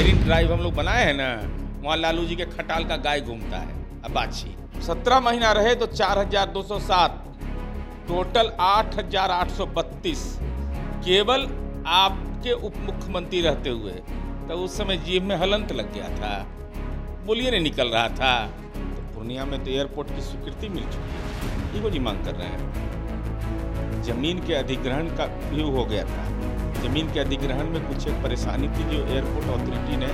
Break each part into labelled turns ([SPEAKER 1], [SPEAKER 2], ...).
[SPEAKER 1] मेरी ड्राइव हम लोग बनाए हैं ना वहाँ लालू जी के खटाल का गाय घूमता है अब बातचीत सत्रह महीना रहे तो चार हजार दो सौ सात टोटल आठ हजार आठ सौ बत्तीस केवल आपके उप मुख्यमंत्री रहते हुए तो उस समय जीव में हलंत लग गया था बोलिए नहीं निकल रहा था तो पूर्णिया में तो एयरपोर्ट की स्वीकृति मिल चुकी है ये जी मांग कर रहे हैं जमीन के अधिग्रहण का व्यू हो गया था ज़मीन के अधिग्रहण में कुछ एक परेशानी थी जो एयरपोर्ट अथॉरिटी ने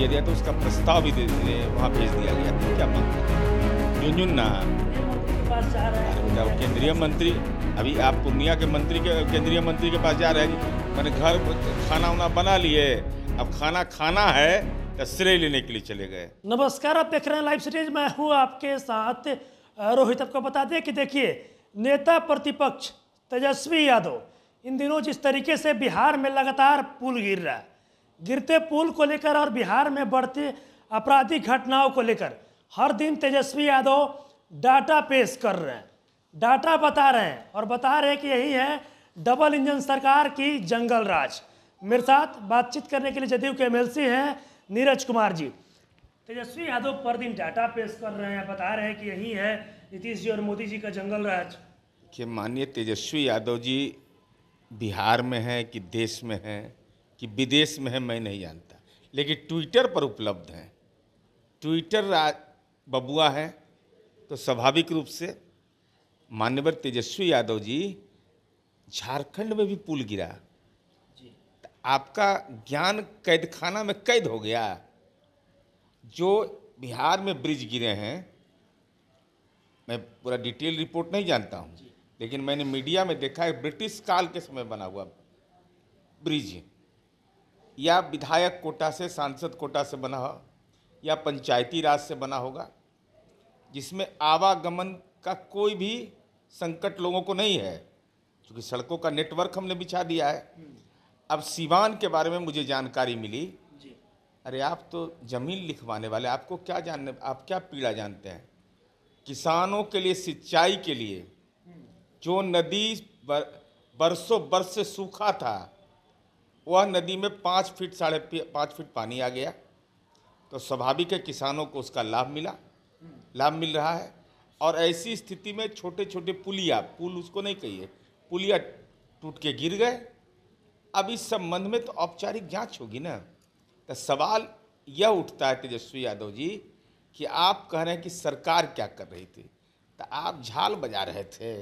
[SPEAKER 1] यह दिया तो उसका प्रस्ताव भी दे वहाँ भेज दिया गया था क्या मांग है झुंझुन ना केंद्रीय मंत्री अभी आप पूर्णिया के मंत्री के केंद्रीय मंत्री के पास जा रहे हैं मैंने घर खाना उना बना लिए अब खाना खाना है तो श्रेय लेने के लिए चले गए
[SPEAKER 2] नमस्कार आप देख रहे हैं लाइव सीरीज मैं हूँ आपके साथ रोहित आपको बता दें कि देखिए नेता प्रतिपक्ष तेजस्वी यादव इन दिनों जिस तरीके से बिहार में लगातार पुल गिर रहा है गिरते पुल को लेकर और बिहार में बढ़ती आपराधिक घटनाओं को लेकर हर दिन तेजस्वी यादव डाटा पेश कर रहे हैं डाटा बता रहे हैं और बता रहे हैं कि यही है डबल इंजन सरकार की जंगल राज मेरे साथ बातचीत करने के लिए जदयू के एमएलसी हैं नीरज कुमार जी तेजस्वी यादव पर दिन डाटा पेश कर रहे हैं बता रहे हैं कि यही है नीतीश जी और मोदी जी का जंगल राज
[SPEAKER 1] माननीय तेजस्वी यादव जी बिहार में है कि देश में है कि विदेश में है मैं नहीं जानता लेकिन ट्विटर पर उपलब्ध हैं ट्विटर बबुआ है तो स्वाभाविक रूप से मान्यवर तेजस्वी यादव जी झारखंड में भी पुल गिरा तो आपका ज्ञान कैदखाना में कैद हो गया जो बिहार में ब्रिज गिरे हैं मैं पूरा डिटेल रिपोर्ट नहीं जानता हूँ लेकिन मैंने मीडिया में देखा है ब्रिटिश काल के समय बना हुआ ब्रिज या विधायक कोटा से सांसद कोटा से बना हो या पंचायती राज से बना होगा जिसमें आवागमन का कोई भी संकट लोगों को नहीं है क्योंकि सड़कों का नेटवर्क हमने बिछा दिया है अब सिवान के बारे में मुझे जानकारी मिली अरे आप तो ज़मीन लिखवाने वाले आपको क्या जानने आप क्या पीड़ा जानते हैं किसानों के लिए सिंचाई के लिए जो नदी बरसों बरस से सूखा था वह नदी में पाँच फीट साढ़े पाँच फीट पानी आ गया तो स्वाभाविक है किसानों को उसका लाभ मिला लाभ मिल रहा है और ऐसी स्थिति में छोटे छोटे पुलिया पुल उसको नहीं कहिए पुलिया टूट के गिर गए अब इस संबंध में तो औपचारिक जांच होगी ना तो सवाल यह उठता है तेजस्वी यादव जी कि आप कह रहे हैं कि सरकार क्या कर रही थी तो आप झाल बजा रहे थे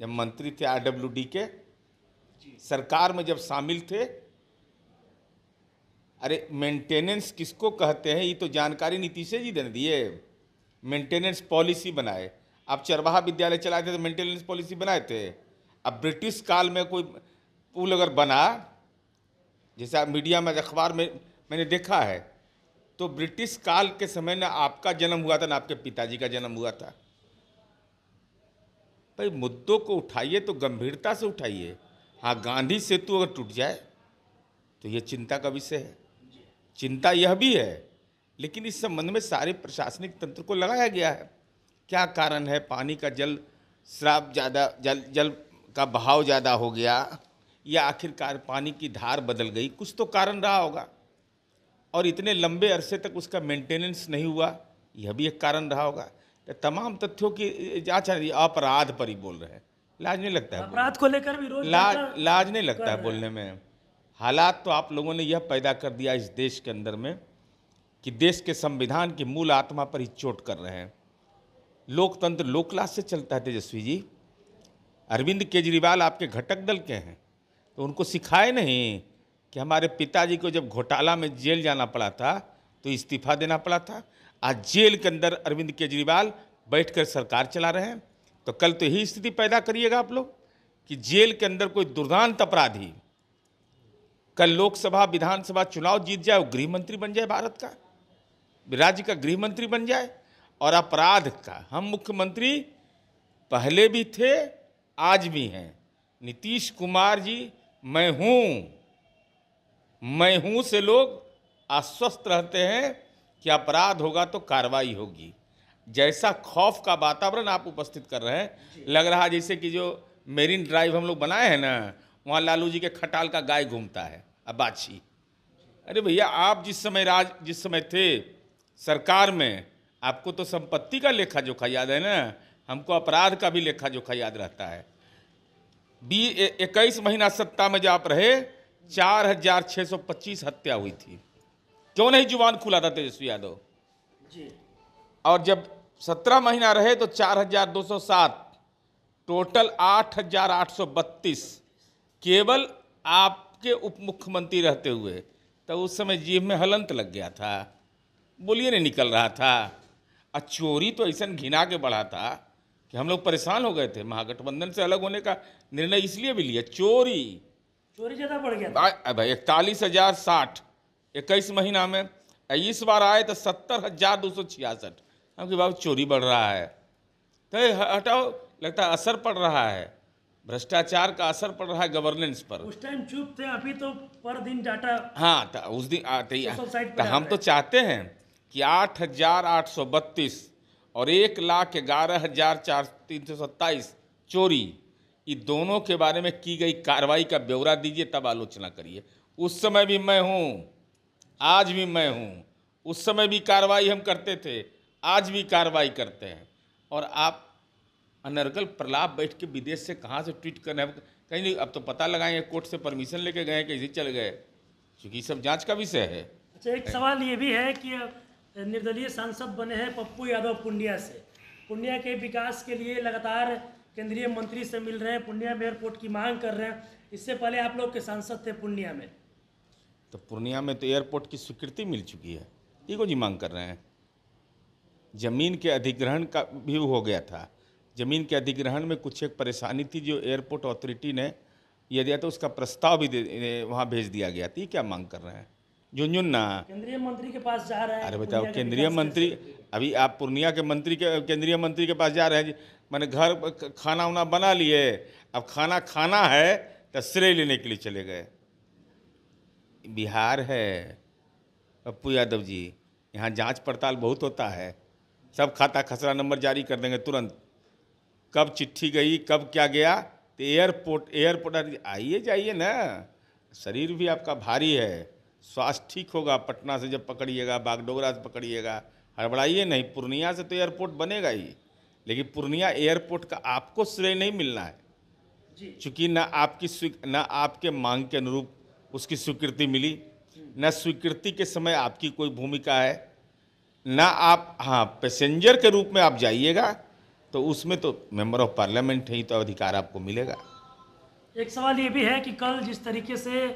[SPEAKER 1] जब मंत्री थे आरडब्ल्यूडी के सरकार में जब शामिल थे अरे मेंटेनेंस किसको कहते हैं ये तो जानकारी नीतीश जी देने दिए मेंटेनेंस पॉलिसी बनाए आप चरवाहा विद्यालय चलाए थे तो मेंटेनेंस पॉलिसी बनाए थे अब ब्रिटिश काल में कोई पुल अगर बना जैसा मीडिया में अखबार में मैंने देखा है तो ब्रिटिश काल के समय ना आपका जन्म हुआ था ना आपके पिताजी का जन्म हुआ था भाई मुद्दों को उठाइए तो गंभीरता से उठाइए हाँ गांधी सेतु अगर टूट जाए तो यह चिंता का विषय है चिंता यह भी है लेकिन इस संबंध में सारे प्रशासनिक तंत्र को लगाया गया है क्या कारण है पानी का जल श्राप ज़्यादा जल जल का बहाव ज़्यादा हो गया या आखिरकार पानी की धार बदल गई कुछ तो कारण रहा होगा और इतने लंबे अरसे तक उसका मेंटेनेंस नहीं हुआ यह भी एक कारण रहा होगा तो तमाम तथ्यों की जांच अपराध पर ही बोल रहे हैं लाज नहीं लगता है
[SPEAKER 2] अपराध को लेकर भी रोज लाज लाज नहीं लगता है बोलने
[SPEAKER 1] में हालात तो आप लोगों ने यह पैदा कर दिया इस देश के अंदर में कि देश के संविधान की मूल आत्मा पर ही चोट कर रहे हैं लोकतंत्र लोकलास से चलता है तेजस्वी जी अरविंद केजरीवाल आपके घटक दल के हैं तो उनको सिखाए नहीं कि हमारे पिताजी को जब घोटाला में जेल जाना पड़ा था तो इस्तीफा देना पड़ा था आज जेल के अंदर अरविंद केजरीवाल बैठकर सरकार चला रहे हैं तो कल तो यही स्थिति पैदा करिएगा आप लोग कि जेल के अंदर कोई दुर्दांत अपराधी कल लोकसभा विधानसभा चुनाव जीत जाए वो गृह मंत्री बन जाए भारत का राज्य का गृह मंत्री बन जाए और अपराध का हम मुख्यमंत्री पहले भी थे आज भी हैं नीतीश कुमार जी मैं हूँ मैं हूँ से लोग आश्वस्त रहते हैं कि अपराध होगा तो कार्रवाई होगी जैसा खौफ का वातावरण आप उपस्थित कर रहे हैं लग रहा है जैसे कि जो मेरीन ड्राइव हम लोग बनाए हैं ना वहाँ लालू जी के खटाल का गाय घूमता है अबाछी अरे भैया आप जिस समय राज जिस समय थे सरकार में आपको तो संपत्ति का लेखा जोखा याद है ना हमको अपराध का भी लेखा जोखा याद रहता है बी इक्कीस महीना सत्ता में जो आप रहे चार हजार छः सौ पच्चीस हत्या हुई थी क्यों नहीं जुबान खुला था तेजस्वी यादव जी और जब सत्रह महीना रहे तो चार हजार दो सौ सात टोटल आठ हजार आठ सौ बत्तीस केवल आपके उप मुख्यमंत्री रहते हुए तो उस समय जीभ में हलंत लग गया था बोलिए नहीं निकल रहा था और चोरी तो ऐसा घिना के बढ़ा था कि हम लोग परेशान हो गए थे महागठबंधन से अलग होने का निर्णय इसलिए भी लिया चोरी
[SPEAKER 2] चोरी ज़्यादा बढ़ गया
[SPEAKER 1] भाई इकतालीस हजार साठ इक्कीस महीना में इस बार आए तो सत्तर हजार दो सौ छियासठ हम कि बाबू चोरी बढ़ रहा है तो हटाओ लगता है असर पड़ रहा है भ्रष्टाचार का असर पड़ रहा है गवर्नेंस पर
[SPEAKER 2] उस टाइम चुप थे अभी तो पर दिन डाटा
[SPEAKER 1] हाँ ता, तो उस दिन आते ही तो, तो हम तो चाहते हैं कि आठ हजार आठ सौ बत्तीस और एक लाख ग्यारह हजार चार तीन सौ सत्ताईस चोरी ये दोनों के बारे में की गई कार्रवाई का ब्यौरा दीजिए तब आलोचना करिए उस समय भी मैं हूँ आज भी मैं हूँ उस समय भी कार्रवाई हम करते थे आज भी कार्रवाई करते हैं और आप अनर्गल प्रलाप बैठ के विदेश से कहाँ से ट्वीट करने हैं कहीं नहीं अब तो पता लगाएंगे कोर्ट से परमिशन लेके गए कैसे चल गए क्योंकि सब जांच का विषय है
[SPEAKER 2] अच्छा एक सवाल ये भी है कि निर्दलीय सांसद बने हैं पप्पू यादव पुंडिया से पुंडिया के विकास के लिए लगातार केंद्रीय मंत्री से मिल रहे हैं पुंडिया में एयरपोर्ट की मांग कर रहे हैं इससे पहले आप लोग के सांसद थे पुंडिया में
[SPEAKER 1] तो पूर्णिया में तो एयरपोर्ट की स्वीकृति मिल चुकी है तीनों जी मांग कर रहे हैं ज़मीन के अधिग्रहण का भी हो गया था ज़मीन के अधिग्रहण में कुछ एक परेशानी थी जो एयरपोर्ट अथॉरिटी ने यह दिया था उसका प्रस्ताव भी वहाँ भेज दिया गया था क्या मांग कर रहे हैं झुंझुन ना
[SPEAKER 2] केंद्रीय मंत्री के पास जा रहे हैं अरे बताओ केंद्रीय
[SPEAKER 1] मंत्री अभी आप पूर्णिया के मंत्री के केंद्रीय मंत्री के पास जा रहे हैं मैंने घर खाना उना बना लिए अब खाना खाना है तो श्रेय लेने के लिए चले गए बिहार है पप्पू यादव जी यहाँ जांच पड़ताल बहुत होता है सब खाता खसरा नंबर जारी कर देंगे तुरंत कब चिट्ठी गई कब क्या गया तो एयरपोर्ट एयरपोर्ट आइए जाइए ना शरीर भी आपका भारी है स्वास्थ्य ठीक होगा पटना से जब पकड़िएगा बागडोगरा से पकड़िएगा हड़बड़ाइए नहीं पूर्णिया से तो एयरपोर्ट बनेगा ही लेकिन पूर्णिया एयरपोर्ट का आपको श्रेय नहीं मिलना है चूँकि ना आपकी ना आपके मांग के अनुरूप उसकी स्वीकृति मिली न स्वीकृति के समय आपकी कोई भूमिका है ना आप हाँ पैसेंजर के रूप में आप जाइएगा तो उसमें तो मेंबर ऑफ पार्लियामेंट ही तो अधिकार आपको मिलेगा
[SPEAKER 2] एक सवाल ये भी है कि कल जिस तरीके से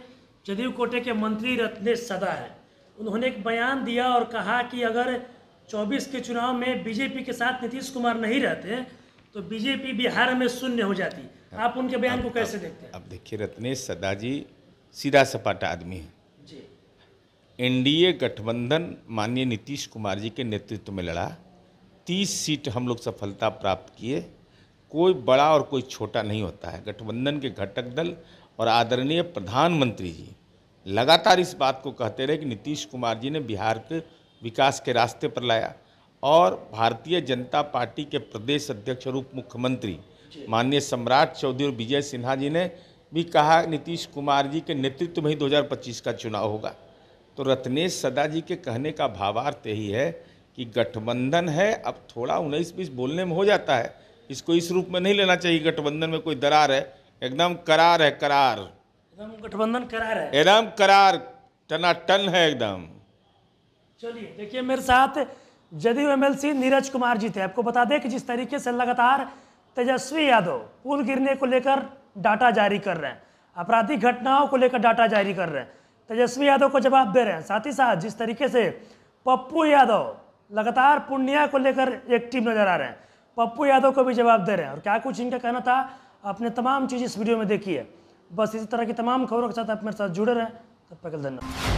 [SPEAKER 2] जदयू कोटे के मंत्री रत्नेश सदा है उन्होंने एक बयान दिया और कहा कि अगर 24 के चुनाव में बीजेपी के साथ नीतीश कुमार नहीं रहते तो बीजेपी बिहार में शून्य हो जाती हाँ। आप उनके बयान को कैसे देखते हैं
[SPEAKER 1] अब देखिए रत्नेश सदा जी सीधा सपाटा आदमी
[SPEAKER 2] है
[SPEAKER 1] एनडीए गठबंधन माननीय नीतीश कुमार जी के नेतृत्व में लड़ा तीस सीट हम लोग सफलता प्राप्त किए कोई बड़ा और कोई छोटा नहीं होता है गठबंधन के घटक दल और आदरणीय प्रधानमंत्री जी लगातार इस बात को कहते रहे कि नीतीश कुमार जी ने बिहार के विकास के रास्ते पर लाया और भारतीय जनता पार्टी के प्रदेश अध्यक्ष और उप मुख्यमंत्री माननीय सम्राट चौधरी और विजय सिन्हा जी ने भी कहा नीतीश कुमार जी के नेतृत्व में ही 2025 का चुनाव होगा तो रत्नेश सदा जी के कहने का भावार्थ यही है कि गठबंधन है अब थोड़ा उन्नीस बीस बोलने में हो जाता है इसको इस रूप में नहीं लेना चाहिए गठबंधन में कोई दरार है एकदम करार है करार एकदम
[SPEAKER 2] गठबंधन करार है
[SPEAKER 1] एकदम करार टनाटन है एकदम
[SPEAKER 2] चलिए देखिए मेरे साथ जदयू एमएलसी नीरज कुमार जी थे आपको बता दें कि जिस तरीके से लगातार तेजस्वी यादव पुल गिरने को लेकर डाटा जारी कर रहे हैं आपराधिक घटनाओं को लेकर डाटा जारी कर रहे हैं तेजस्वी यादव को जवाब दे रहे हैं साथ ही साथ जिस तरीके से पप्पू यादव लगातार पूर्णिया को लेकर एक्टिव नजर आ रहे हैं पप्पू यादव को भी जवाब दे रहे हैं और क्या कुछ इनका कहना था आपने तमाम चीज़ इस वीडियो में देखी है बस इसी तरह की तमाम खबरों के साथ आप मेरे साथ जुड़े रहें तब तक धन्यवाद